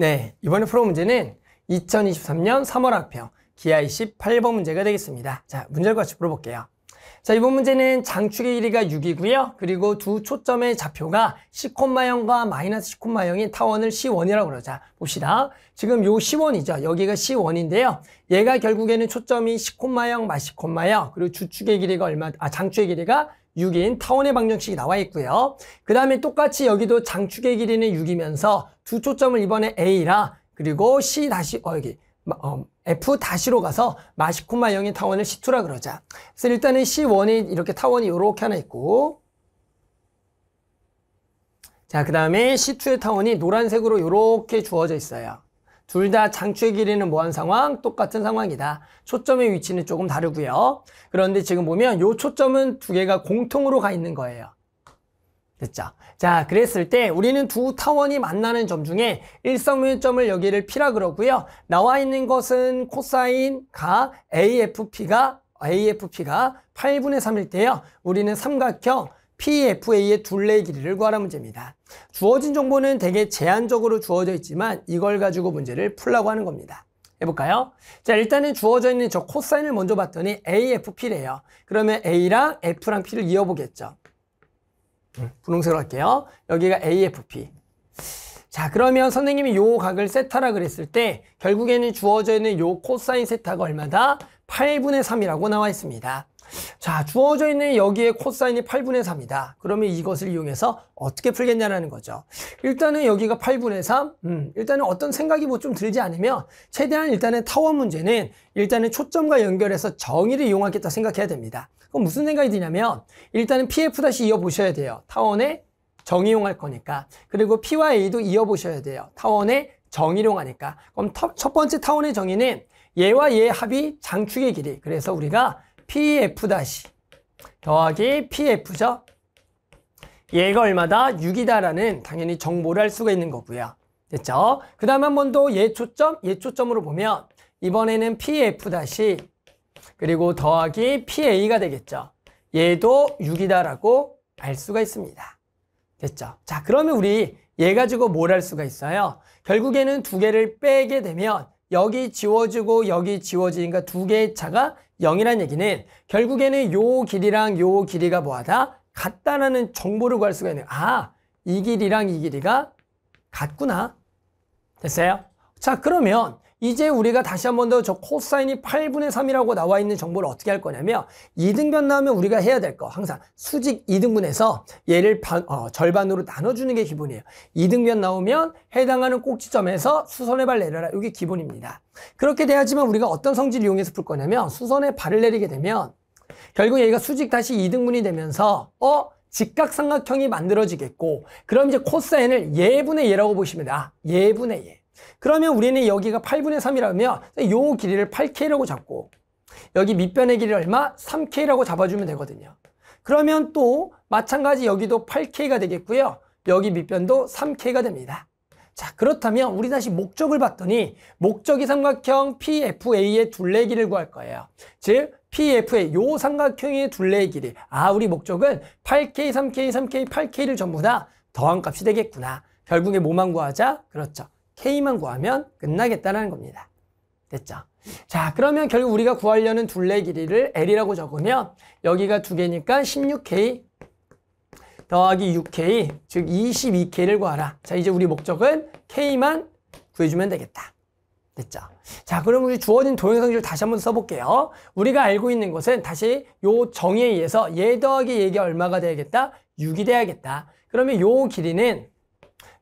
네, 이번에 프로 문제는 2023년 3월 학평 기하 이 28번 문제가 되겠습니다. 자, 문제를 같이 풀어볼게요. 자, 이번 문제는 장축의 길이가 6이고요. 그리고 두 초점의 좌표가 시콤마형과 마이너스 시콤마형인 타원을 C1이라고 그러자. 봅시다. 지금 요 C1이죠. 여기가 C1인데요. 얘가 결국에는 초점이 시콤마형, 마시콤마형, 그리고 주축의 길이가 얼마, 아, 장축의 길이가 6인 타원의 방정식이 나와 있고요. 그 다음에 똑같이 여기도 장축의 길이는 6이면서 두 초점을 이번에 A라 그리고 C 다시 어 여기 어, F 다시로 가서 마시코마 0인 타원을 C2라 그러자. 그래서 일단은 C1이 이렇게 타원이 이렇게 하나 있고 자, 그 다음에 C2의 타원이 노란색으로 이렇게 주어져 있어요. 둘다 장추의 길이는 뭐한 상황? 똑같은 상황이다. 초점의 위치는 조금 다르고요. 그런데 지금 보면 요 초점은 두 개가 공통으로 가 있는 거예요. 됐죠? 자, 그랬을 때 우리는 두 타원이 만나는 점 중에 일성면점을 여기를 P라 그러고요. 나와 있는 것은 코사인가 AFP가 AFP가 8분의 3일 때요. 우리는 삼각형 PFA의 둘레 길이를 구하라 문제입니다. 주어진 정보는 되게 제한적으로 주어져 있지만 이걸 가지고 문제를 풀라고 하는 겁니다. 해볼까요? 자 일단은 주어져 있는 저 코사인을 먼저 봤더니 AFP래요. 그러면 A랑 F랑 P를 이어보겠죠. 분홍색으로 할게요. 여기가 AFP. 자 그러면 선생님이 요 각을 세타라 그랬을 때 결국에는 주어져 있는 요 코사인 세타가 얼마다? 8분의 3이라고 나와 있습니다. 자, 주어져 있는 여기에 코사인이 8분의 3니다 그러면 이것을 이용해서 어떻게 풀겠냐라는 거죠. 일단은 여기가 8분의 3. 음, 일단은 어떤 생각이 뭐 좀 들지 않으면 최대한 일단은 타원 문제는 일단은 초점과 연결해서 정의를 이용하겠다 생각해야 됩니다. 그럼 무슨 생각이 드냐면 일단은 PF 다시 이어 보셔야 돼요. 타원에 정의용할 거니까. 그리고 P와 A도 이어 보셔야 돼요. 타원에 정의용하니까. 그럼 첫 번째 타원의 정의는 얘와 얘의 합이 장축의 길이. 그래서 우리가 PF 다시 더하기 PF죠. 얘가 얼마다? 6이다라는 당연히 정보를 알 수가 있는 거고요. 됐죠? 그 다음 한 번더예 초점, 예 초점으로 보면 이번에는 PF 다시 그리고 더하기 PA가 되겠죠. 얘도 6이다라고 알 수가 있습니다. 됐죠? 자, 그러면 우리 얘 가지고 뭘 할 수가 있어요? 결국에는 두 개를 빼게 되면 여기 지워지고 여기 지워지니까 두 개의 차가 0이라는 얘기는 결국에는 요 길이랑 요 길이가 뭐하다? 같다라는 정보를 구할 수가 있는 아, 이 길이랑 이 길이가 같구나. 됐어요? 자, 그러면 이제 우리가 다시 한 번 더 저 코사인이 8분의 3이라고 나와 있는 정보를 어떻게 할 거냐면 2등변 나오면 우리가 해야 될 거 항상 수직 2등분에서 얘를 반, 어, 절반으로 나눠주는 게 기본이에요. 2등변 나오면 해당하는 꼭지점에서 수선의 발 내려라. 이게 기본입니다. 그렇게 돼야지만 우리가 어떤 성질을 이용해서 풀 거냐면 수선의 발을 내리게 되면 결국 얘가 수직 다시 2등분이 되면서 어? 직각삼각형이 만들어지겠고 그럼 이제 코사인을 예분의 예라고 보시면 아 예분의 예 그러면 우리는 여기가 8분의 3이라면 요 길이를 8K라고 잡고 여기 밑변의 길이 를 얼마? 3K라고 잡아주면 되거든요. 그러면 또 마찬가지 여기도 8K가 되겠고요. 여기 밑변도 3K가 됩니다. 자 그렇다면 우리 다시 목적을 봤더니 목적이 삼각형 PFA의 둘레길을 구할 거예요. 즉 PFA 요 삼각형의 둘레길이 아 우리 목적은 8K, 3K, 3K, 8K를 전부 다 더한 값이 되겠구나. 결국에 뭐만 구하자? 그렇죠. K만 구하면 끝나겠다라는 겁니다. 됐죠? 자 그러면 결국 우리가 구하려는 둘레 길이를 L이라고 적으면 여기가 두 개니까 16K 더하기 6K 즉 22K를 구하라. 자 이제 우리 목적은 K만 구해주면 되겠다. 됐죠? 자 그럼 우리 주어진 도형상식을 다시 한번 써볼게요. 우리가 알고 있는 것은 다시 요 정의에 의해서 얘 더하기 얘가 얼마가 돼야겠다? 6이 돼야겠다. 그러면 요 길이는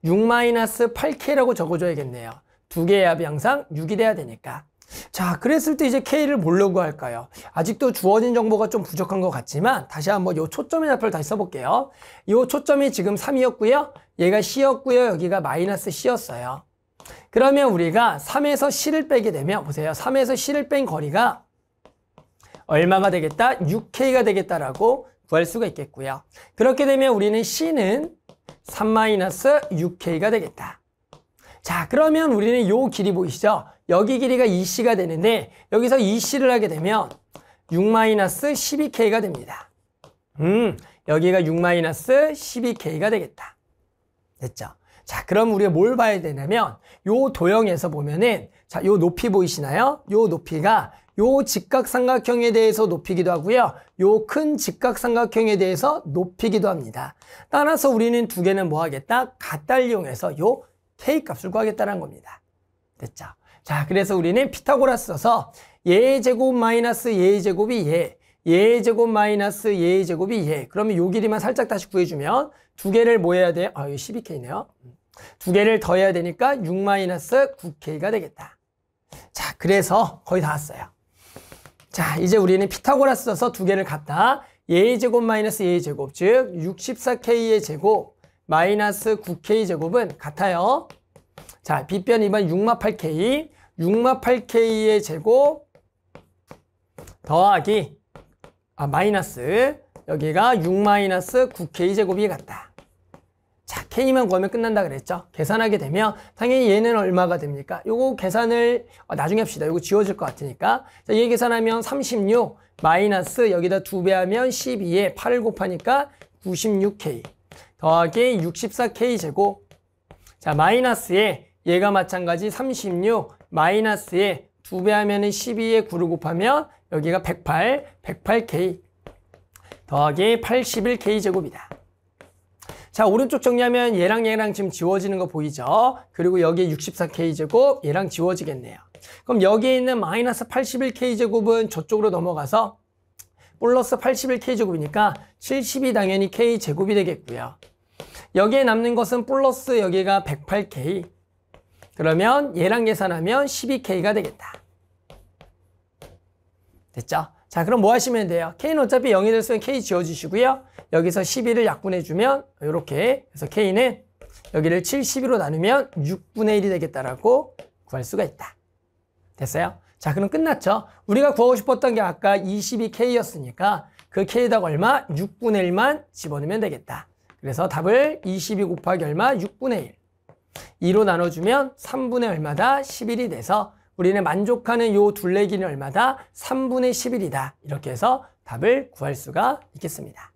6-8K라고 적어줘야겠네요. 두 개의 합이 항상 6이 돼야 되니까. 자, 그랬을 때 이제 K를 보려고 할까요? 아직도 주어진 정보가 좀 부족한 것 같지만 다시 한번 요 초점의 좌표를 다시 써볼게요. 요 초점이 지금 3이었고요. 얘가 C였고요. 여기가 마이너스 C였어요. 그러면 우리가 3에서 C를 빼게 되면 보세요. 3에서 C를 뺀 거리가 얼마가 되겠다? 6K가 되겠다라고 구할 수가 있겠고요. 그렇게 되면 우리는 C는 3-6K가 되겠다. 자, 그러면 우리는 요 길이 보이시죠? 여기 길이가 e c 가 되는데 여기서 e c 를 하게 되면 6-12K가 됩니다. 음, 여기가 6-12K가 되겠다. 됐죠? 자, 그럼 우리가 뭘 봐야 되냐면 요 도형에서 보면은 자, 요 높이 보이시나요? 요 높이가 요 직각삼각형에 대해서 높이기도 하고요. 요 큰 직각삼각형에 대해서 높이기도 합니다. 따라서 우리는 두 개는 뭐 하겠다? 같다를 이용해서 요 K값을 구하겠다는 겁니다. 됐죠? 자, 그래서 우리는 피타고라스 써서 예 제곱 마이너스 예 제곱이 예, 예 제곱 마이너스 예 제곱이 예. 그러면 요 길이만 살짝 다시 구해주면 두 개를 뭐 해야 돼? 아, 이거 12K네요. 두 개를 더해야 되니까 6 마이너스 9K가 되겠다. 자, 그래서 거의 다 왔어요. 자, 이제 우리는 피타고라스 써서 두 개를 갖다 예의 제곱 마이너스 예의 제곱, 즉 64k의 제곱 마이너스 9k 제곱은 같아요. 자, 빗변 2번 6마 8k, 6마 8k의 제곱 더하기 아 마이너스 여기가 6 마이너스 9k 제곱이 같다. 자, K만 이 구하면 끝난다 그랬죠? 계산하게 되면 당연히 얘는 얼마가 됩니까? 요거 계산을 어, 나중에 합시다. 요거 지워질 것 같으니까. 자, 얘 계산하면 36 마이너스 여기다 두배 하면 12에 8을 곱하니까 96K 더하기 64K 제곱 자, 마이너스에 얘가 마찬가지 36 마이너스에 두배 하면 은 12에 9를 곱하면 여기가 108, 108K 더하기 81K 제곱이다. 자, 오른쪽 정리하면 얘랑 얘랑 지금 지워지는 거 보이죠? 그리고 여기에 64k제곱 얘랑 지워지겠네요. 그럼 여기에 있는 마이너스 81k제곱은 저쪽으로 넘어가서 플러스 81k제곱이니까 70이 당연히 k제곱이 되겠고요. 여기에 남는 것은 플러스 여기가 108k. 그러면 얘랑 계산하면 12k가 되겠다. 됐죠? 자 그럼 뭐 하시면 돼요? K는 어차피 0이 될 수는 있 K 지워주시고요. 여기서 12를 약분해주면 이렇게 해서 K는 여기를 7, 12로 나누면 6분의 1이 되겠다라고 구할 수가 있다. 됐어요? 자 그럼 끝났죠? 우리가 구하고 싶었던 게 아까 22K였으니까 그 K에다가 얼마? 6분의 1만 집어넣으면 되겠다. 그래서 답을 22 곱하기 얼마? 6분의 1. 2로 나눠주면 3분의 얼마다? 11이 돼서 우리는 만족하는 요 둘레길이 얼마다? 3분의 10일이다. 이렇게 해서 답을 구할 수가 있겠습니다.